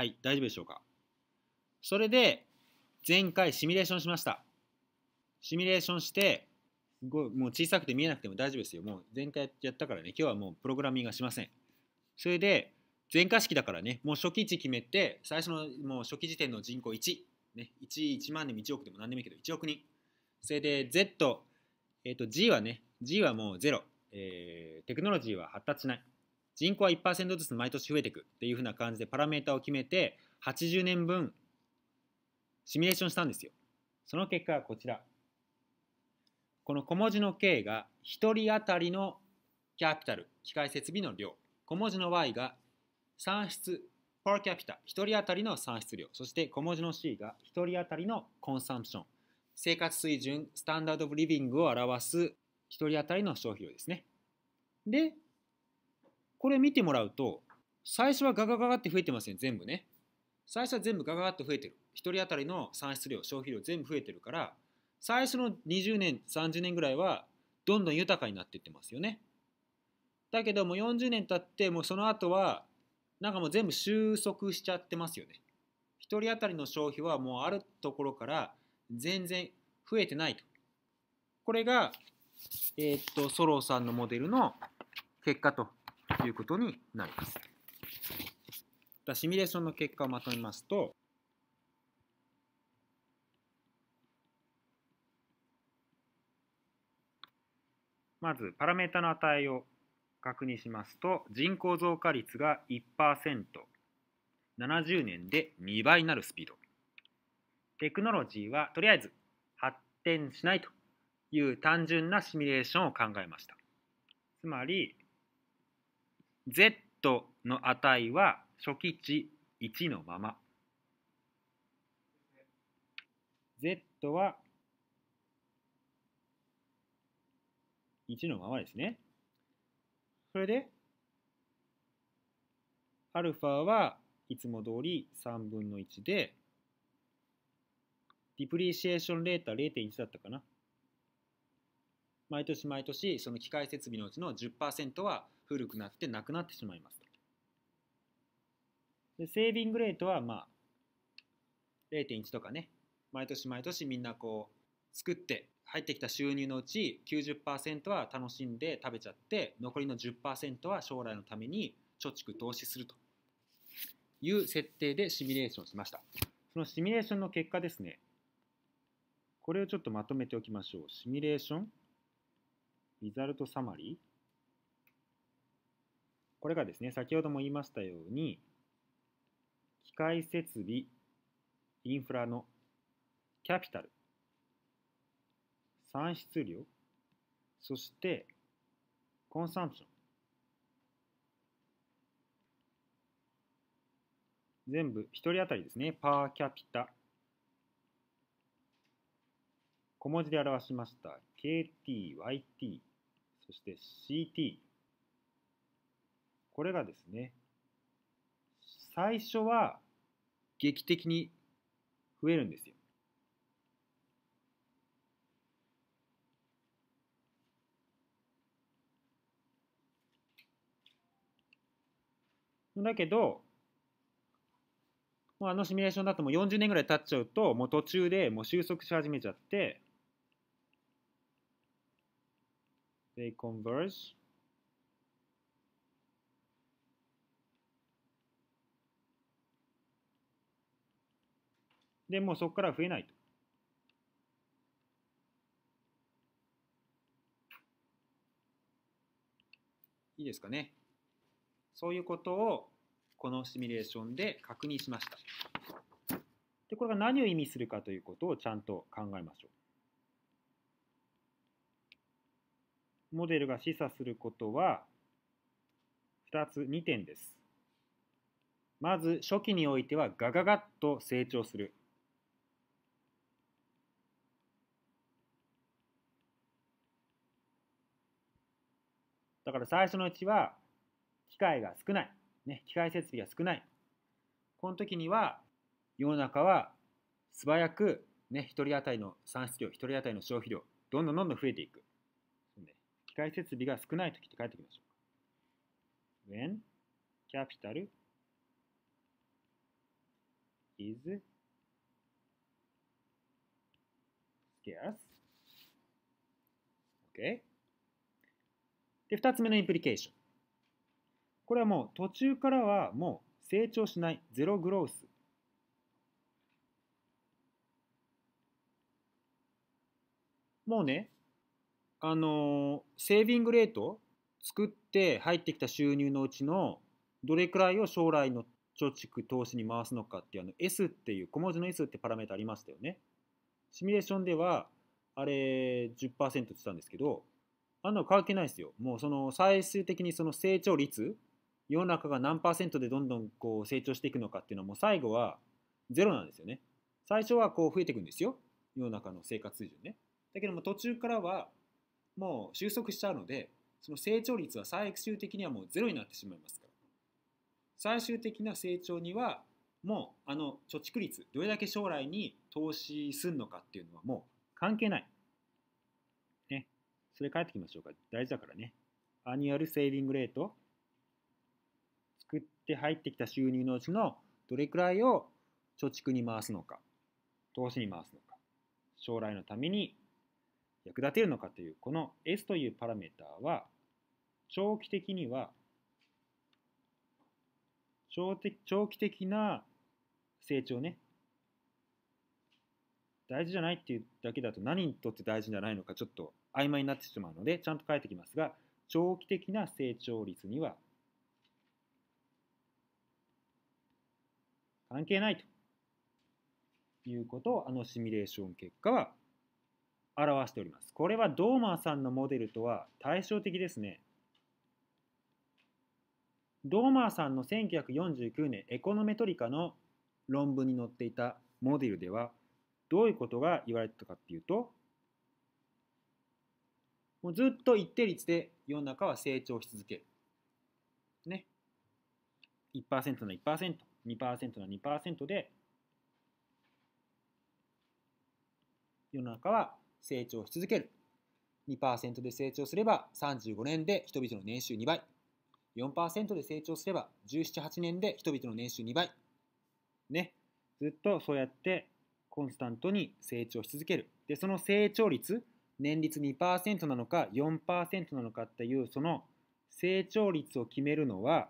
はい、大丈夫でしょうか。それで、前回シミュレーションしました。シミュレーションして、すごいもう小さくて見えなくても大丈夫ですよ。もう前回やったからね、今日はもうプログラミングはしません。それで、全化式だからね、もう初期値決めて、最初のもう初期時点の人口1、ね、1、1万でも1億でも何でもいいけど、1億人。それで Z、えっ、ー、と G はね、G はもう0、えー、テクノロジーは発達しない。人口は1%ずつ毎年増えていくっていうふうな感じでパラメータを決めて80年分シミュレーションしたんですよ。その結果はこちら。この小文字の K が1人当たりのキャピタル、機械設備の量。小文字の Y が算出、パーキャピタ、1人当たりの算出量。そして小文字の C が1人当たりのコンサンプション。生活水準、スタンダード・オブ・リビングを表す1人当たりの消費量ですね。で、これ見てもらうと、最初はガガガガって増えてません、全部ね。最初は全部ガガガって増えてる。1人当たりの産出量、消費量全部増えてるから、最初の20年、30年ぐらいはどんどん豊かになっていってますよね。だけども40年経ってもうその後はなんかもう全部収束しちゃってますよね。1人当たりの消費はもうあるところから全然増えてないと。これが、えー、っとソローさんのモデルの結果とということになります。シミュレーションの結果をまとめますと、まずパラメータの値を確認しますと人口増加率が 1%70 年で2倍になるスピードテクノロジーはとりあえず発展しないという単純なシミュレーションを考えましたつまり z の値は初期値1のまま z は1のままですねそれで α はいつも通り3分の1でディプリシエーションレーター0.1だったかな毎年毎年その機械設備のうちの10%は古くなってなくなってしまいますでセービングレートはまあ0.1とかね毎年毎年みんなこう作って入ってきた収入のうち90%は楽しんで食べちゃって残りの10%は将来のために貯蓄投資するという設定でシミュレーションしましたそのシミュレーションの結果ですねこれをちょっとまとめておきましょうシミュレーションリザルトサマリーこれがですね、先ほども言いましたように、機械設備、インフラのキャピタル、産出量、そしてコンサンプション。全部1人当たりですね、パーキャピタ。小文字で表しました KT、YT、そして CT。これがですね最初は劇的に増えるんですよ。だけどもうあのシミュレーションだともう40年ぐらい経っちゃうともう途中でもう収束し始めちゃって they converge で、もうそこから増えないと。いいですかね。そういうことをこのシミュレーションで確認しました。で、これが何を意味するかということをちゃんと考えましょう。モデルが示唆することは2つ、2点です。まず初期においてはガガガッと成長する。だから最初のうちは機械が少ない、ね、機械設備が少ないこの時には世の中は素早く、ね、1人当たりの産出量1人当たりの消費量どんどんどんどん増えていく機械設備が少ない時って書いておきましょう When capital is scarce Okay. で、2つ目のインプリケーション。これはもう途中からはもう成長しない、ゼログロース。もうね、あのセービングレート作って入ってきた収入のうちのどれくらいを将来の貯蓄投資に回すのかっていうあの S っていう小文字の S ってパラメータありましたよね。シミュレーションではあれ10%って言ったんですけどあんなの関係ないですよ。もうその最終的にその成長率、世の中が何パーセントでどんどんこう成長していくのかっていうのはもう最後はゼロなんですよね。最初はこう増えていくんですよ。世の中の生活水準ね。だけども途中からはもう収束しちゃうので、その成長率は最終的にはもうゼロになってしまいますから。最終的な成長にはもうあの貯蓄率、どれだけ将来に投資するのかっていうのはもう関係ない。それ帰ってきましょうか。大事だからね。アニュアルセービングレート。作って入ってきた収入のうちのどれくらいを貯蓄に回すのか、投資に回すのか、将来のために役立てるのかという、この S というパラメーターは、長期的には長長期的な成長ね、大事じゃないっていうだけだと何にとって大事じゃないのかちょっと曖昧になってしまうのでちゃんと書いてきますが長期的な成長率には関係ないということをあのシミュレーション結果は表しております。これはドーマーさんのモデルとは対照的ですね。ドーマーさんの1949年エコノメトリカの論文に載っていたモデルではどういうことが言われてたかっていうともうずっと一定率で世の中は成長し続ける。ね。1%の1%、2%の2%で、世の中は成長し続ける。2%で成長すれば35年で人々の年収2倍。4%で成長すれば17、8年で人々の年収2倍。ね。ずっとそうやってコンスタントに成長し続ける。で、その成長率、年率2%なのか4%なのかっていうその成長率を決めるのは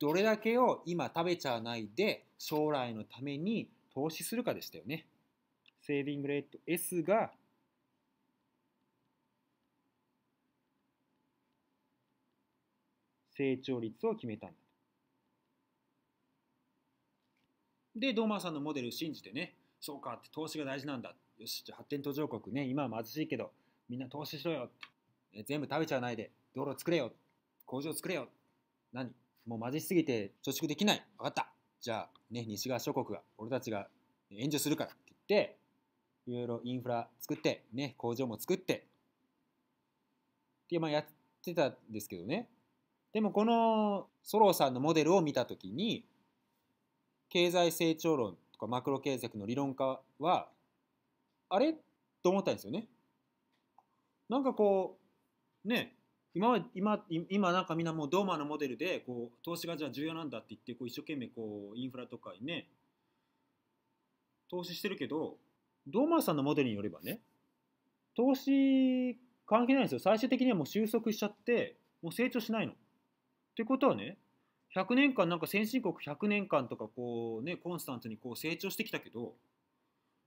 どれだけを今食べちゃわないで将来のために投資するかでしたよね。セービングレート S が成長率を決めたんだ。で、ドーマーさんのモデル信じてね、そうかって投資が大事なんだよしじゃあ発展途上国ね今は貧しいけどみんな投資しろよえ全部食べちゃわないで道路作れよ工場作れよ何もう貧しすぎて貯蓄できない分かったじゃあね西側諸国が俺たちが援助するからって言っていろいろインフラ作ってね工場も作ってってまあやってたんですけどねでもこのソローさんのモデルを見た時に経済成長論かマクロ経済の理論家はあれと思ったんですよね。なんかこうね今今今なんかみんなもうドーマのモデルでこう投資がじゃあ重要なんだって言ってこう一生懸命こうインフラとかにね投資してるけどドーマーさんのモデルによればね投資関係ないんですよ最終的にはもう収束しちゃってもう成長しないの。ってことはね100年間なんか先進国100年間とかこうねコンスタントにこう成長してきたけど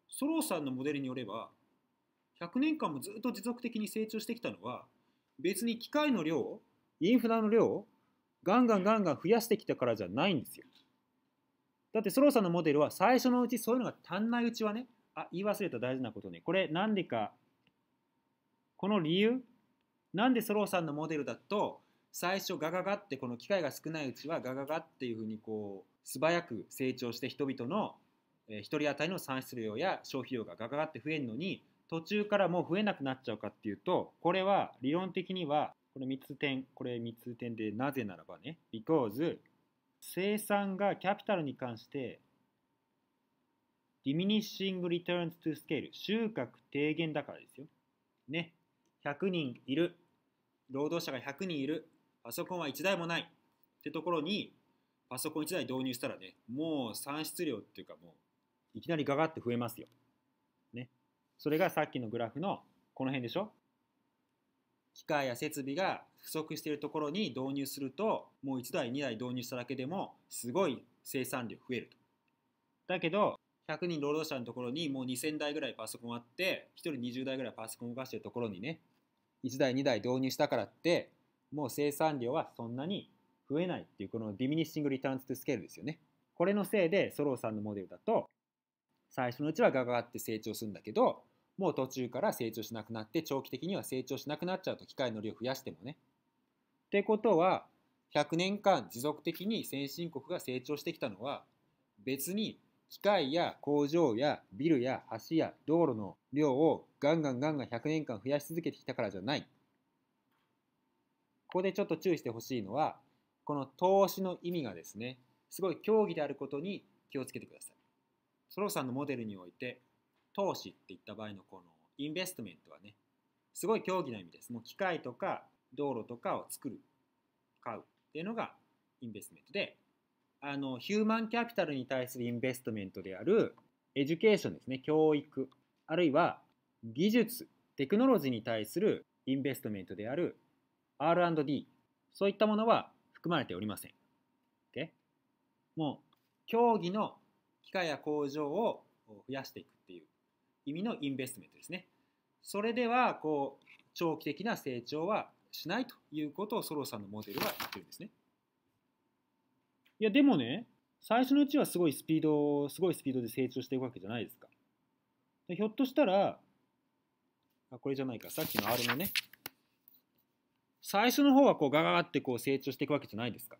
ソローさんのモデルによれば100年間もずっと持続的に成長してきたのは別に機械の量インフラの量をガンガンガンガン増やしてきたからじゃないんですよだってソローさんのモデルは最初のうちそういうのが足んないうちはねあ言い忘れた大事なことねこれなんでかこの理由なんでソローさんのモデルだと最初ガガガってこの機会が少ないうちはガガガっていうふうにこう素早く成長して人々の1人当たりの産出量や消費量がガガガって増えるのに途中からもう増えなくなっちゃうかっていうとこれは理論的にはこれ3つ点これ3つ点でなぜならばね because 生産がキャピタルに関して diminishing returns to scale 収穫低減だからですよね100人いる労働者が100人いるパソコンは1台もないってところに、パソコン1台導入したらね、もう産出量っていうかもう、いきなりガガって増えますよ。ね。それがさっきのグラフのこの辺でしょ機械や設備が不足しているところに導入すると、もう1台2台導入しただけでも、すごい生産量増えると。だけど、100人労働者のところにもう2000台ぐらいパソコンあって、1人20台ぐらいパソコン動かしてるところにね、1台2台導入したからって、もう生産量はそんなに増えないっていうこのディミニッシング・リターンズ・スケールですよね。これのせいでソローさんのモデルだと最初のうちはガガガって成長するんだけどもう途中から成長しなくなって長期的には成長しなくなっちゃうと機械の量増やしてもね。ってことは100年間持続的に先進国が成長してきたのは別に機械や工場やビルや橋や道路の量をガンガンガンガン100年間増やし続けてきたからじゃない。ここでちょっと注意してほしいのは、この投資の意味がですね、すごい競技であることに気をつけてください。ソロさんのモデルにおいて、投資っていった場合のこのインベストメントはね、すごい競技な意味です。もう機械とか道路とかを作る、買うっていうのがインベストメントで、あの、ヒューマンキャピタルに対するインベストメントである、エデュケーションですね、教育、あるいは技術、テクノロジーに対するインベストメントである R&D、そういったものは含まれておりません。Okay? もう、競技の機械や工場を増やしていくっていう意味のインベストメントですね。それでは、こう、長期的な成長はしないということをソロさんのモデルは言ってるんですね。いや、でもね、最初のうちはすごいスピード、すごいスピードで成長していくわけじゃないですか。ひょっとしたら、あこれじゃないか、さっきの R のね、最初の方はこうガガガってこう成長していくわけじゃないですか。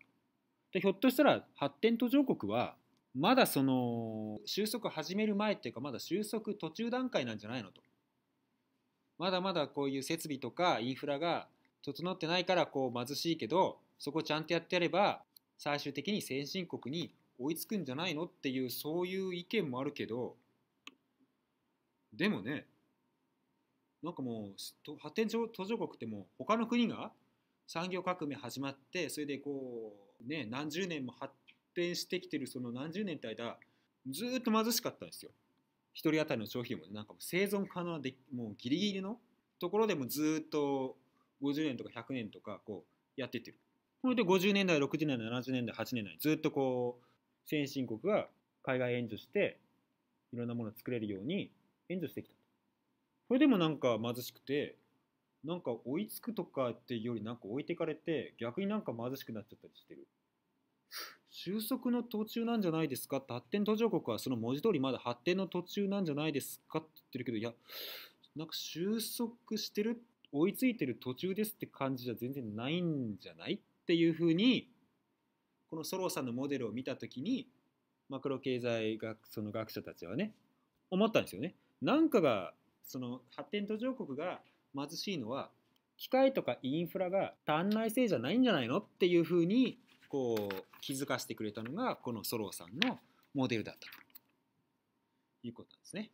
でひょっとしたら発展途上国はまだその収束始める前っていうかまだ収束途中段階なんじゃないのと。まだまだこういう設備とかインフラが整ってないからこう貧しいけどそこちゃんとやってやれば最終的に先進国に追いつくんじゃないのっていうそういう意見もあるけどでもねなんかもう発展途上国ってもう他の国が産業革命始まってそれでこうね何十年も発展してきてるその何十年って間ずっと貧しかったんですよ。1人当たりの消費もなんかもう生存可能でもうギリギリのところでもずっと50年とか100年とかこうやってってる。それで50年代60年代70年代8年代ずっとこう先進国が海外援助していろんなものを作れるように援助してきた。それでもなんか貧しくてなんか追いつくとかっていうよりなんか置いてかれて逆になんか貧しくなっちゃったりしてる収束の途中なんじゃないですかって発展途上国はその文字通りまだ発展の途中なんじゃないですかって言ってるけどいやなんか収束してる追いついてる途中ですって感じじゃ全然ないんじゃないっていうふうにこのソローさんのモデルを見た時にマクロ経済学その学者たちはね思ったんですよね。なんかがその発展途上国が貧しいのは機械とかインフラが足んないせいじゃないんじゃないのっていうふうにこう気づかせてくれたのがこのソローさんのモデルだったということなんですね。